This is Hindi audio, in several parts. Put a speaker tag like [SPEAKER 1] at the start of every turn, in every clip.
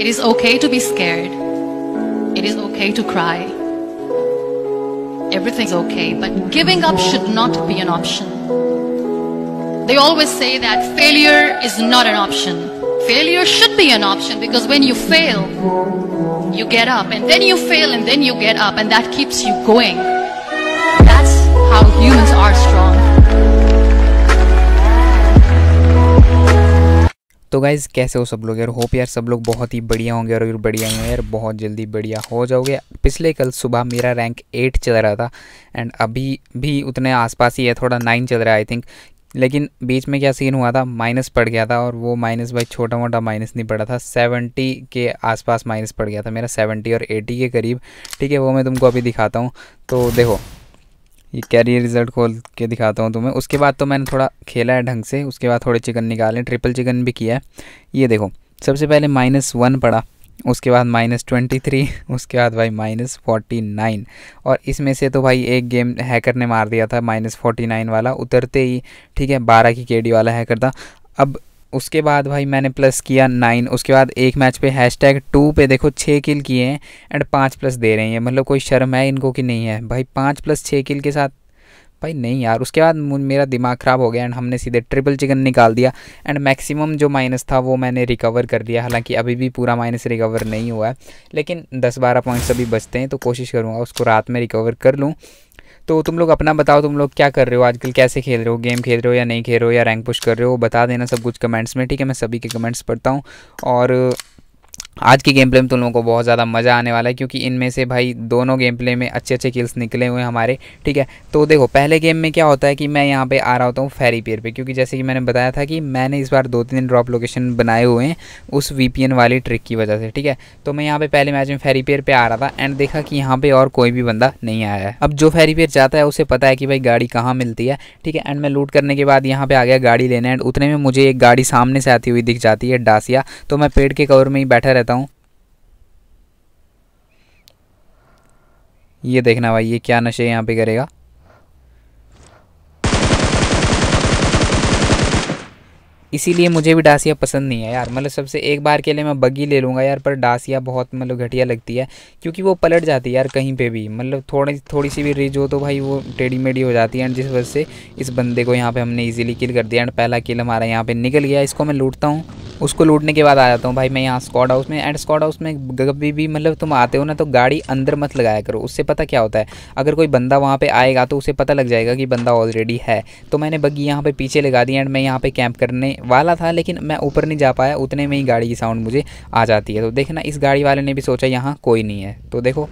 [SPEAKER 1] It is okay to be scared. It is okay to cry. Everything's okay, but giving up should not be an option. They always say that failure is not an option. Failure should be an option because when you fail, you get up, and then you fail, and then you get up, and that keeps you going. तो गाइज़ कैसे हो सब लोग यार होप यार सब लोग बहुत ही बढ़िया होंगे और बढ़िया होंगे यार बहुत जल्दी बढ़िया हो जाओगे पिछले कल सुबह मेरा रैंक एट चल रहा था एंड अभी भी उतने आसपास ही है थोड़ा नाइन चल रहा है आई थिंक लेकिन बीच में क्या सीन हुआ था माइनस पड़ गया था और वो माइनस भाई छोटा मोटा माइनस नहीं पड़ा था सेवेंटी के आसपास माइनस पड़ गया था मेरा सेवेंटी और एटी के करीब ठीक है वो मैं तुमको अभी दिखाता हूँ तो देखो ये कैरियर रिजल्ट खोल के दिखाता हूँ तुम्हें उसके बाद तो मैंने थोड़ा खेला है ढंग से उसके बाद थोड़े चिकन निकाले ट्रिपल चिकन भी किया है ये देखो सबसे पहले माइनस वन पड़ा उसके बाद माइनस ट्वेंटी थ्री उसके बाद भाई माइनस फोर्टी नाइन और इसमें से तो भाई एक गेम हैकर ने मार दिया था माइनस फोर्टी नाइन वाला उतरते ही ठीक है बारह की डी वाला हैकर था अब उसके बाद भाई मैंने प्लस किया नाइन उसके बाद एक मैच पे हैश टैग टू पर देखो छः किल किए हैं एंड पाँच प्लस दे रहे हैं मतलब कोई शर्म है इनको कि नहीं है भाई पाँच प्लस छः किल के साथ भाई नहीं यार उसके बाद मेरा दिमाग ख़राब हो गया एंड हमने सीधे ट्रिपल चिकन निकाल दिया एंड मैक्सिमम जो माइनस था वो मैंने रिकवर कर दिया हालांकि अभी भी पूरा माइनस रिकवर नहीं हुआ है लेकिन दस बारह पॉइंट्स अभी बचते हैं तो कोशिश करूँगा उसको रात में रिकवर कर लूँ तो तुम लोग अपना बताओ तुम लोग क्या कर रहे हो आजकल कैसे खेल रहे हो गेम खेल रहे हो या नहीं खेल रहे हो या रैंक पुश कर रहे हो बता देना सब कुछ कमेंट्स में ठीक है मैं सभी के कमेंट्स पढ़ता हूँ और आज के गेम प्ले में तुम लोगों को बहुत ज़्यादा मज़ा आने वाला है क्योंकि इनमें से भाई दोनों गेम प्ले में अच्छे अच्छे किल्स निकले हुए हैं हमारे ठीक है तो देखो पहले गेम में क्या होता है कि मैं यहाँ पे आ रहा होता हूँ फेरी पेयर पे क्योंकि जैसे कि मैंने बताया था कि मैंने इस बार दो तीन ड्रॉप लोकेशन बनाए हुए हैं उस वी वाली ट्रिक की वजह से ठीक है तो मैं यहाँ पर पहले मैच में फेरी पेयर पर आ रहा था एंड देखा कि यहाँ पर और कोई भी बंदा नहीं आया है अब जो फेरी पेयर जाता है उसे पता है कि भाई गाड़ी कहाँ मिलती है ठीक है एंड मैं लूट करने के बाद यहाँ पर आ गया गाड़ी लेने एंड उतने में मुझे एक गाड़ी सामने से आती हुई दिख जाती है डासिया तो मैं पेड़ के कवर में ही बैठा रहता देता हूँ ये देखना भाई ये क्या नशे यहाँ पे करेगा इसीलिए मुझे भी डासिया पसंद नहीं है यार मतलब सबसे एक बार के लिए मैं बग्गी ले लूँगा यार पर डासिया बहुत मतलब घटिया लगती है क्योंकि वो पलट जाती है यार कहीं पे भी मतलब थोड़ी थोड़ी सी भी रिज हो तो भाई वो टेढ़ी मेढ़ी हो जाती है एंड जिस वजह से इस बंदे को यहाँ पे हमने इजीली किल कर दिया एंड पहला किल हमारा यहाँ पे निकल गया इसको मैं लूटता हूँ उसको लूटने के बाद आ जाता हूँ भाई मैं यहाँ स्कॉड हाउस में एंड स्कॉड हाउस में कभी भी मतलब तुम आते हो ना तो गाड़ी अंदर मत लगाया करो उससे पता क्या होता है अगर कोई बंदा वहाँ पर आएगा तो उसे पता लग जाएगा कि बंदा ऑलरेडी है तो मैंने बग्गी यहाँ पर पीछे लगा दी एंड मैं यहाँ पर कैंप करने वाला था लेकिन मैं ऊपर नहीं जा पाया उतने में ही गाड़ी की साउंड मुझे आ जाती है तो देखना इस गाड़ी वाले ने भी सोचा यहाँ कोई नहीं है तो देखो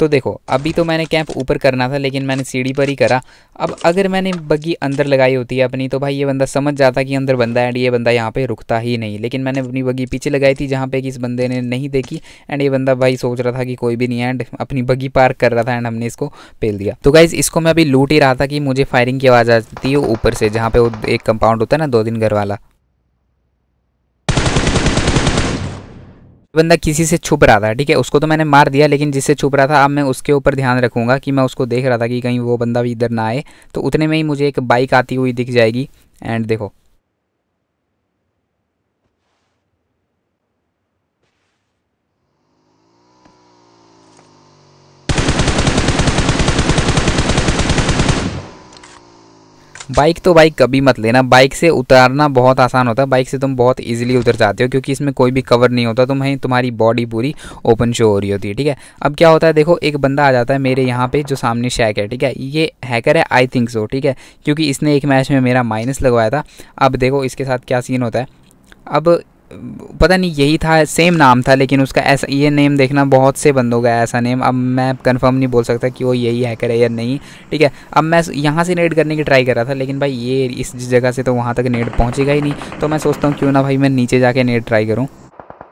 [SPEAKER 1] तो देखो अभी तो मैंने कैंप ऊपर करना था लेकिन मैंने सीढ़ी पर ही करा अब अगर मैंने बग्गी अंदर लगाई होती है अपनी तो भाई ये बंदा समझ जाता कि अंदर बंदा एंड ये बंदा यहाँ पे रुकता ही नहीं लेकिन मैंने अपनी बग्गी पीछे लगाई थी जहाँ पे कि इस बंदे ने नहीं देखी एंड ये बंदा भाई सोच रहा था कि कोई भी नहीं एंड अपनी बग्गी पार्क कर रहा था एंड हमने इसको पेल दिया तो गाइज इसको मैं अभी लूट ही रहा था कि मुझे फायरिंग की आवाज़ आती है ऊपर से जहाँ पे वो एक कंपाउंड होता है ना दो दिन घर वाला बंदा किसी से छुप रहा था ठीक है उसको तो मैंने मार दिया लेकिन जिससे छुप रहा था अब मैं उसके ऊपर ध्यान रखूंगा कि मैं उसको देख रहा था कि कहीं वो बंदा भी इधर ना आए तो उतने में ही मुझे एक बाइक आती हुई दिख जाएगी एंड देखो बाइक तो बाइक कभी मत लेना बाइक से उतारना बहुत आसान होता है बाइक से तुम बहुत ईजिली उतर जाते हो क्योंकि इसमें कोई भी कवर नहीं होता तुम्हें तुम्हारी बॉडी पूरी ओपन शो हो रही होती है ठीक है अब क्या होता है देखो एक बंदा आ जाता है मेरे यहाँ पे जो सामने शैक है ठीक है ये हैकर है आई थिंक सो ठीक है क्योंकि इसने एक मैच में मेरा माइनस लगवाया था अब देखो इसके साथ क्या सीन होता है अब पता नहीं यही था सेम नाम था लेकिन उसका ऐसा ये नेम देखना बहुत से बंद हो गया ऐसा नेम अब मैं कंफर्म नहीं बोल सकता कि वो यही हैकर है या नहीं ठीक है अब मैं यहाँ से नेट करने की ट्राई कर रहा था लेकिन भाई ये इस जगह से तो वहाँ तक नेट पहुँचेगा ही नहीं तो मैं सोचता हूँ क्यों ना भाई मैं नीचे जाके नेट ट्राई करूँ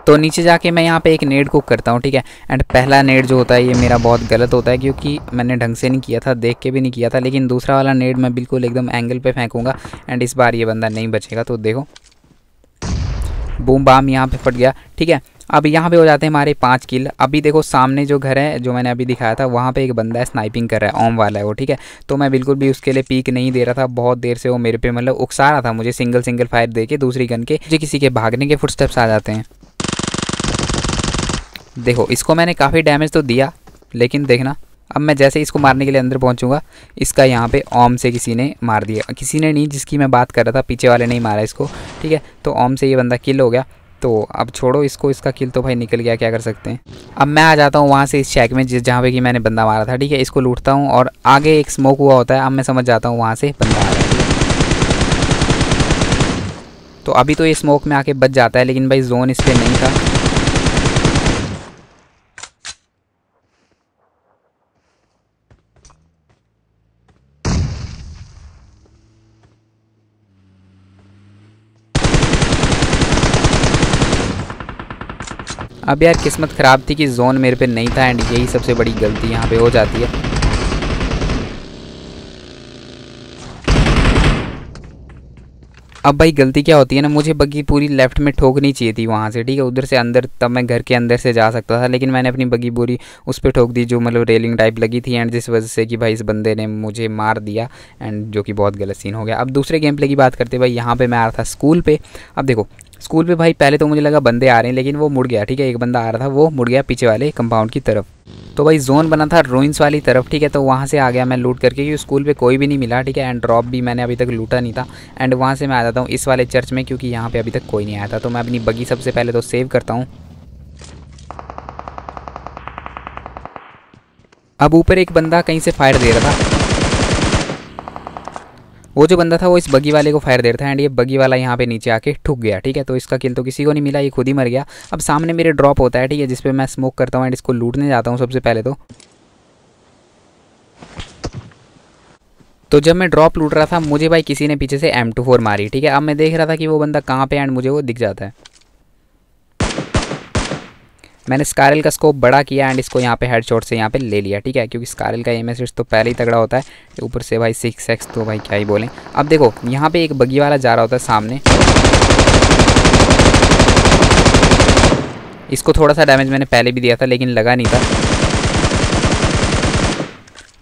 [SPEAKER 1] तो नीचे जाके मैं यहाँ पे एक नेट कुक करता हूँ ठीक है एंड पहला नेट जो होता है ये मेरा बहुत गलत होता है क्योंकि मैंने ढंग से नहीं किया था देख के भी नहीं किया था लेकिन दूसरा वाला नेट मैं बिल्कुल एकदम एंगल पे फेंकूँगा एंड इस बार ये बंदा नहीं बचेगा तो देखो बूम बाम यहाँ पे फट गया ठीक है अब यहाँ पे हो जाते हैं हमारे पाँच किल अभी देखो सामने जो घर है जो मैंने अभी दिखाया था वहाँ पे एक बंदा है स्नाइपिंग कर रहा है ओम वाला है वो ठीक है तो मैं बिल्कुल भी उसके लिए पीक नहीं दे रहा था बहुत देर से वो मेरे पे मतलब उकसा रहा था मुझे सिंगल सिंगल फायर दे के दूसरी गन के मुझे किसी के भागने के फुटस्टेप्स आ जाते हैं देखो इसको मैंने काफ़ी डैमेज तो दिया लेकिन देखना अब मैं जैसे इसको मारने के लिए अंदर पहुंचूंगा इसका यहाँ पे ओम से किसी ने मार दिया किसी ने नहीं जिसकी मैं बात कर रहा था पीछे वाले ने ही मारा इसको ठीक है तो ओम से ये बंदा किल हो गया तो अब छोड़ो इसको इसका किल तो भाई निकल गया क्या कर सकते हैं अब मैं आ जाता हूँ वहाँ से इस चेक में जिस जहाँ पे कि मैंने बंदा मारा था ठीक है इसको लूटता हूँ और आगे एक स्मोक हुआ होता है अब मैं समझ जाता हूँ वहाँ से बंदा आ रहा है तो अभी तो ये स्मोक में आके बच जाता है लेकिन भाई जोन इस पर नहीं था अब यार किस्मत ख़राब थी कि जोन मेरे पे नहीं था एंड यही सबसे बड़ी गलती यहाँ पे हो जाती है अब भाई गलती क्या होती है ना मुझे बग्गी पूरी लेफ्ट में ठोकनी चाहिए थी वहाँ से ठीक है उधर से अंदर तब मैं घर के अंदर से जा सकता था लेकिन मैंने अपनी बग्गी पूरी उस पर ठोक दी जो मतलब रेलिंग टाइप लगी थी एंड जिस वजह से कि भाई इस बंदे ने मुझे मार दिया एंड जो कि बहुत गलत सीन हो गया अब दूसरे गेम प्ले की बात करते भाई यहाँ पर मैं आ रहा था स्कूल पर अब देखो स्कूल पे भाई पहले तो मुझे लगा बंदे आ रहे हैं लेकिन वो मुड़ गया ठीक है एक बंदा आ रहा था वो मुड़ गया पीछे वाले कंपाउंड की तरफ तो भाई जोन बना था रोइंस वाली तरफ ठीक है तो वहाँ से आ गया मैं लूट करके क्योंकि स्कूल पे कोई भी नहीं मिला ठीक है एंड ड्रॉप भी मैंने अभी तक लूटा नहीं था एंड वहाँ से मैं आ जाता हूँ इस वाले चर्च में क्योंकि यहाँ पर अभी तक कोई नहीं आया था तो मैं अपनी बगी सबसे पहले तो सेव करता हूँ अब ऊपर एक बंदा कहीं से फायर दे रहा था वो जो बंदा था वो इस बगी वाले को फायर देता है एंड ये बगी वाला यहाँ पे नीचे आके ठुक गया ठीक है तो इसका किल तो किसी को नहीं मिला ये खुद ही मर गया अब सामने मेरे ड्रॉप होता है ठीक है जिसपे मैं स्मोक करता हूँ एंड इसको लूटने जाता हूँ सबसे पहले तो तो जब मैं ड्रॉप लूट रहा था मुझे भाई किसी ने पीछे से एम टू फोर मारी ठीक है अब मैं देख रहा था कि वो बंदा कहाँ पे एंड मुझे वो दिख जाता है मैंने स्कारल का स्कोप बड़ा किया एंड इसको यहाँ पे हेड शॉट से यहाँ पे ले लिया ठीक है क्योंकि स्कारल का एम तो पहले ही तगड़ा होता है ऊपर से भाई सिक्स एक्स तो भाई क्या ही बोलें अब देखो यहाँ पे एक बगी वाला जा रहा होता है सामने इसको थोड़ा सा डैमेज मैंने पहले भी दिया था लेकिन लगा नहीं था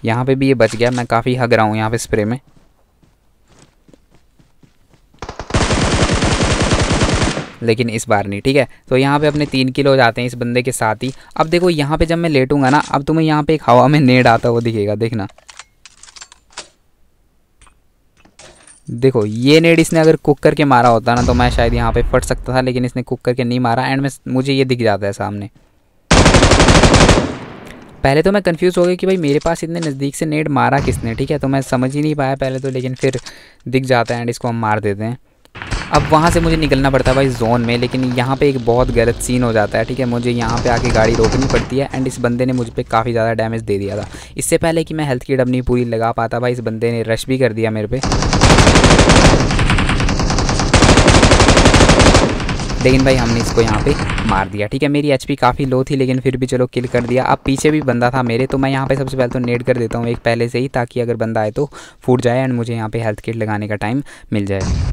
[SPEAKER 1] यहाँ पे भी ये बच गया मैं काफ़ी हग रहा हूँ यहाँ पे स्प्रे में लेकिन इस बार नहीं ठीक है तो यहाँ पे अपने तीन किलो जाते हैं इस बंदे के साथ ही अब देखो यहाँ पे जब मैं लेटूंगा ना अब तुम्हें यहाँ पे एक हवा में नेड़ आता हुआ दिखेगा देखना देखो ये नेड इसने अगर कुक करके मारा होता ना तो मैं शायद यहाँ पे फट सकता था लेकिन इसने कुक करके नहीं मारा एंड में मुझे ये दिख जाता है सामने पहले तो मैं कंफ्यूज हो गया कि भाई मेरे पास इतने नज़दीक से नेड मारा किसने ठीक है तो मैं समझ ही नहीं पाया पहले तो लेकिन फिर दिख जाता है एंड इसको हम मार देते हैं अब वहाँ से मुझे निकलना पड़ता है भाई जोन में लेकिन यहाँ पे एक बहुत गलत सीन हो जाता है ठीक है मुझे यहाँ पे आके गाड़ी रोकनी पड़ती है एंड इस बंदे ने मुझ पर काफ़ी ज़्यादा डैमेज दे दिया था इससे पहले कि मैं हेल्थ की नहीं पूरी लगा पाता भाई इस बंदे ने रश भी कर दिया मेरे पे लेकिन भाई हमने इसको यहाँ पे मार दिया ठीक है मेरी एचपी काफ़ी लो थी लेकिन फिर भी चलो किल कर दिया अब पीछे भी बंदा था मेरे तो मैं यहाँ पे सबसे पहले तो नेट कर देता हूँ एक पहले से ही ताकि अगर बंदा आए तो फूट जाए एंड मुझे यहाँ पे हेल्थ किट लगाने का टाइम मिल जाए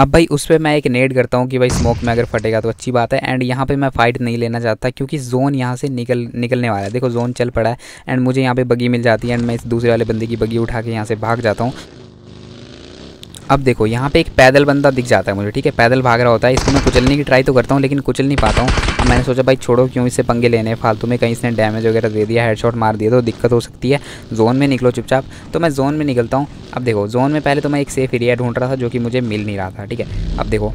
[SPEAKER 1] अब भाई उस पर मैं एक नेट करता हूँ कि भाई स्मोक में अगर फटेगा तो अच्छी बात है एंड यहाँ पे मैं फाइट नहीं लेना चाहता क्योंकि जोन यहाँ से निकल निकलने वाला है देखो जोन चल पड़ा है एंड मुझे यहाँ पे बगी मिल जाती है एंड मैं इस दूसरे वाले बंदे की बगी उठा के यहाँ से भाग जाता हूँ अब देखो यहाँ पे एक पैदल बंदा दिख जाता है मुझे ठीक है पैदल भाग रहा होता है इसको मैं कुचलने की ट्राई तो करता हूँ लेकिन कुचल नहीं पाता हूँ अब मैंने सोचा भाई छोड़ो क्यों इसे पंगे लेने फालतू में कहीं इसने डैमेज वगैरह दे दिया हेडशॉट मार दिया तो दिक्कत हो सकती है जोन में निकलो चुपचाप तो मैं जोन में निकलता हूँ अब देखो जोन में पहले तो मैं एक सेफ एरिया ढूंढ रहा था जो कि मुझे मिल नहीं रहा था ठीक है अब देखो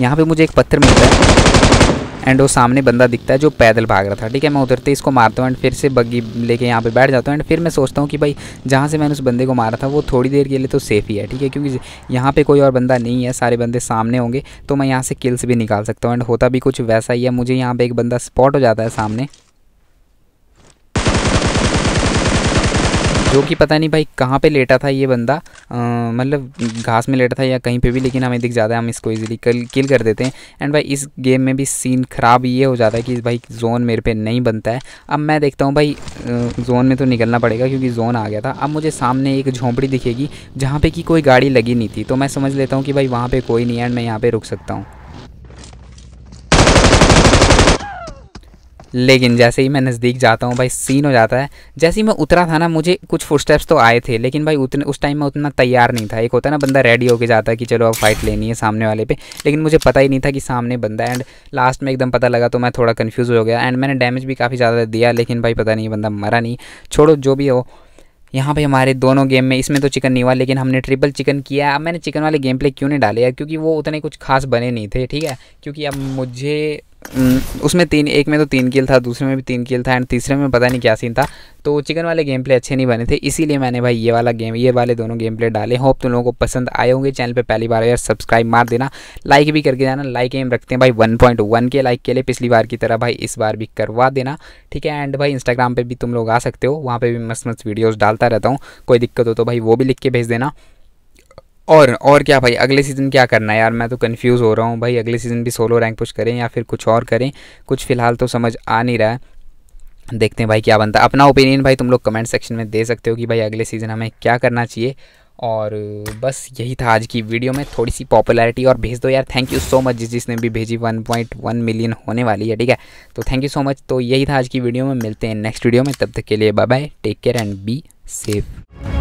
[SPEAKER 1] यहाँ पर मुझे एक पत्थर मिलता है एंड वो सामने बंदा दिखता है जो पैदल भाग रहा था ठीक है मैं उधरते इसको मारता हूँ एंड फिर से बग्गी लेके यहाँ पर बैठ जाता हूँ एंड फिर मैं सोचता हूँ कि भाई जहाँ से मैंने उस बंदे को मारा था वो थोड़ी देर के लिए तो सेफ़ ही है ठीक है क्योंकि यहाँ पर कोई और बंदा नहीं है सारे बंदे सामने होंगे तो मैं यहाँ से किल्स भी निकाल सकता हूँ एंड होता भी कुछ वैसा ही है मुझे यहाँ पर एक बंदा स्पॉट हो जाता है सामने जो कि पता नहीं भाई कहाँ पे लेटा था ये बंदा मतलब घास में लेटा था या कहीं पे भी लेकिन हमें दिख जाता है हम इसको इजीली कल किल कर देते हैं एंड भाई इस गेम में भी सीन ख़राब ये हो जाता है कि भाई जोन मेरे पे नहीं बनता है अब मैं देखता हूँ भाई जोन में तो निकलना पड़ेगा क्योंकि जोन आ गया था अब मुझे सामने एक झोंपड़ी दिखेगी जहाँ पर कि कोई गाड़ी लगी नहीं थी तो मैं समझ लेता हूँ कि भाई वहाँ पर कोई नहीं है एंड मैं यहाँ पर रुक सकता हूँ लेकिन जैसे ही मैं नज़दीक जाता हूँ भाई सीन हो जाता है जैसे ही मैं उतरा था ना मुझे कुछ फुटस्टेप्स तो आए थे लेकिन भाई उतने उस टाइम में उतना तैयार नहीं था एक होता ना बंदा रेडी होके जाता है कि चलो अब फाइट लेनी है सामने वाले पे लेकिन मुझे पता ही नहीं था कि सामने बंदा एंड लास्ट में एकदम पता लगा तो मैं थोड़ा कन्फ्यूज़ हो गया एंड मैंने डैमेज भी काफ़ी ज़्यादा दिया लेकिन भाई पता नहीं बंदा मरा नहीं छोड़ो जो भी हो यहाँ पे हमारे दोनों गेम में इसमें तो चिकन नहीं हुआ लेकिन हमने ट्रिपल चिकन किया अब मैंने चिकन वाले गेम प्ले क्यों नहीं डाले यार क्योंकि वो उतने कुछ खास बने नहीं थे ठीक है क्योंकि अब मुझे हम्म, उसमें तीन एक में तो तीन किल था दूसरे में भी तीन किल था एंड तीसरे में पता नहीं क्या सीन था तो चिकन वाले गेम प्ले अच्छे नहीं बने थे इसीलिए मैंने भाई ये वाला गेम ये वाले दोनों गेम प्ले डाले होप तुम लोगों को पसंद आए होंगे चैनल पे पहली बार यार सब्सक्राइब मार देना लाइक भी करके जाना लाइक एम रखते हैं भाई वन के लाइक के लिए पिछली बार की तरह भाई इस बार भी करवा देना ठीक है एंड भाई इंस्टाग्राम पर भी तुम लोग आ सकते हो वहाँ पर भी मस्त मस्त वीडियोज़ डालता रहता हूँ कोई दिक्कत हो तो भाई वो भी लिख के भेज देना और और क्या भाई अगले सीज़न क्या करना है यार मैं तो कंफ्यूज हो रहा हूँ भाई अगले सीज़न भी सोलो रैंक पुश करें या फिर कुछ और करें कुछ फ़िलहाल तो समझ आ नहीं रहा है देखते हैं भाई क्या बनता है अपना ओपिनियन भाई तुम लोग कमेंट सेक्शन में दे सकते हो कि भाई अगले सीज़न हमें क्या करना चाहिए और बस यही था आज की वीडियो में थोड़ी सी पॉपुलैरिटी और भेज दो यार थैंक यू सो मच जिस जिसने भी भेजी 1.1 मिलियन होने वाली है ठीक है तो थैंक यू सो मच तो यही था आज की वीडियो में मिलते हैं नेक्स्ट वीडियो में तब तक के लिए bye bye take care and be safe